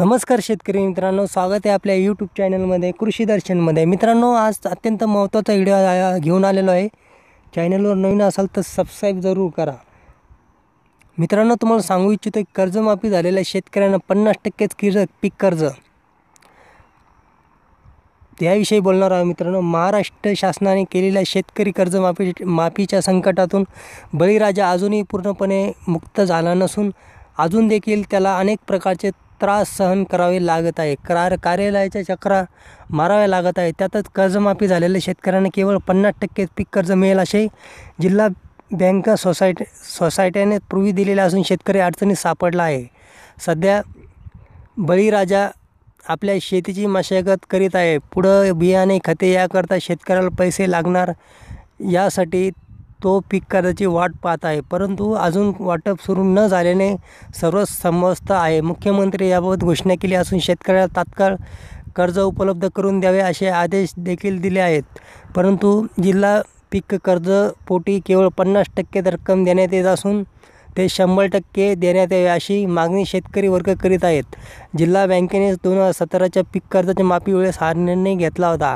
नमस्कार शेतकरी मित्रांनो स्वागत आहे आपल्या यूट्यूब चॅनलमध्ये कृषी दर्शनमध्ये मित्रांनो आज अत्यंत महत्त्वाचा व्हिडिओ घेऊन आलेलो आहे चॅनलवर नवीन असाल तर सबस्क्राईब जरूर करा मित्रांनो तुम्हाला सांगू इच्छितो की कर्जमाफी झालेल्या शेतकऱ्यांना पन्नास टक्केच किर पीक कर्ज त्याविषयी बोलणार आहोत मित्रांनो महाराष्ट्र शासनाने केलेल्या शेतकरी कर्जमाफी माफीच्या संकटातून बळीराजा अजूनही पूर्णपणे मुक्त झाला नसून अजून देखील त्याला अनेक प्रकारचे त्रास सहन करावे लागत आहे क्रार कार्यालयाच्या चक्रा माराव्या लागत आहे त्यातच कर्जमाफी झालेल्या शेतकऱ्यांना केवळ पन्नास टक्के पीक कर्ज मिळेल असे जिल्हा बँक सोसायटी सोसायट्याने पूर्वी दिलेले असून शेतकरी अडचणीत सापडला आहे सध्या बळीराजा आपल्या शेतीची मशागत करीत आहे पुढं बियाणे खते याकरता शेतकऱ्याला पैसे लागणार यासाठी तो पीक कर्जाची वाट पाहत आहे परंतु अजून वाटप सुरू न झाल्याने सर्व समस्त आहे मुख्यमंत्री याबाबत घोषणा केली असून शेतकऱ्याला तात्काळ कर्ज उपलब्ध करून द्यावे असे आदेश देखील दिले आहेत परंतु जिल्हा पीक कर्ज पोटी केवळ पन्नास टक्के रक्कम देण्यात येत असून ते शंभर टक्के देण्यात यावे अशी मागणी शेतकरी वर्ग करीत आहेत जिल्हा बँकेने दोन हजार सतराच्या पीक कर्जाच्या माफी वेळेस हा निर्णय घेतला होता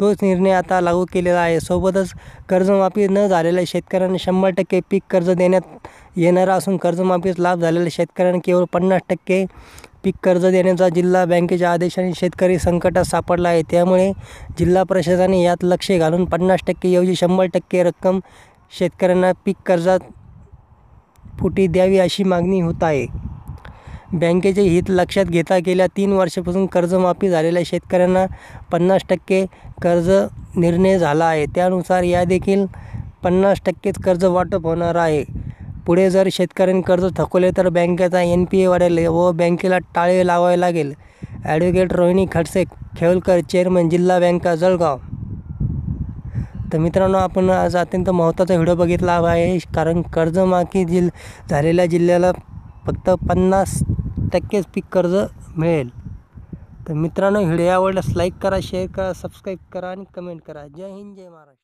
तोच निर्णय आता लागू केलेला आहे सोबतच कर्जमाफी न झालेल्या शेतकऱ्यांना शंभर टक्के पीक कर्ज देण्यात येणारा असून कर्जमाफीस लाभ झालेल्या शेतकऱ्यांना केवळ पन्नास टक्के पीक कर्ज देण्याचा जिल्हा बँकेच्या आदेशाने शेतकरी संकटात सापडला आहे त्यामुळे जिल्हा प्रशासनाने यात लक्ष घालून पन्नास ऐवजी शंभर टक्के रक्कम शेतकऱ्यांना पीक कर्जात फुटी द्यावी अशी मागणी होत आहे बँकेचे हित लक्षात घेता गेल्या तीन वर्षापासून कर्जमाफी झालेल्या शेतकऱ्यांना पन्नास टक्के कर्ज निर्णय झाला आहे त्यानुसार देखील पन्नास टक्केच कर्ज वाटप होणार आहे पुढे जर शेतकऱ्यांनी कर्ज थकवले तर बँकेचा एन पी ए वाढेल व बँकेला टाळे लावावे लागेल ॲडव्होकेट रोहिणी खडसे खेवलकर चेअरमन जिल्हा बँका जळगाव तर मित्रांनो आपण आज अत्यंत महत्त्वाचा व्हिडिओ बघितला आहे कारण कर्जमाफी जिल झालेल्या जिल्ह्याला फक्त पन्नास टक्केच पीक कर्ज मिळेल तर मित्रांनो व्हिडिओ आवडल्यास लाईक करा शेअर करा सबस्क्राईब करा आणि कमेंट करा जय हिंद जय महाराष्ट्र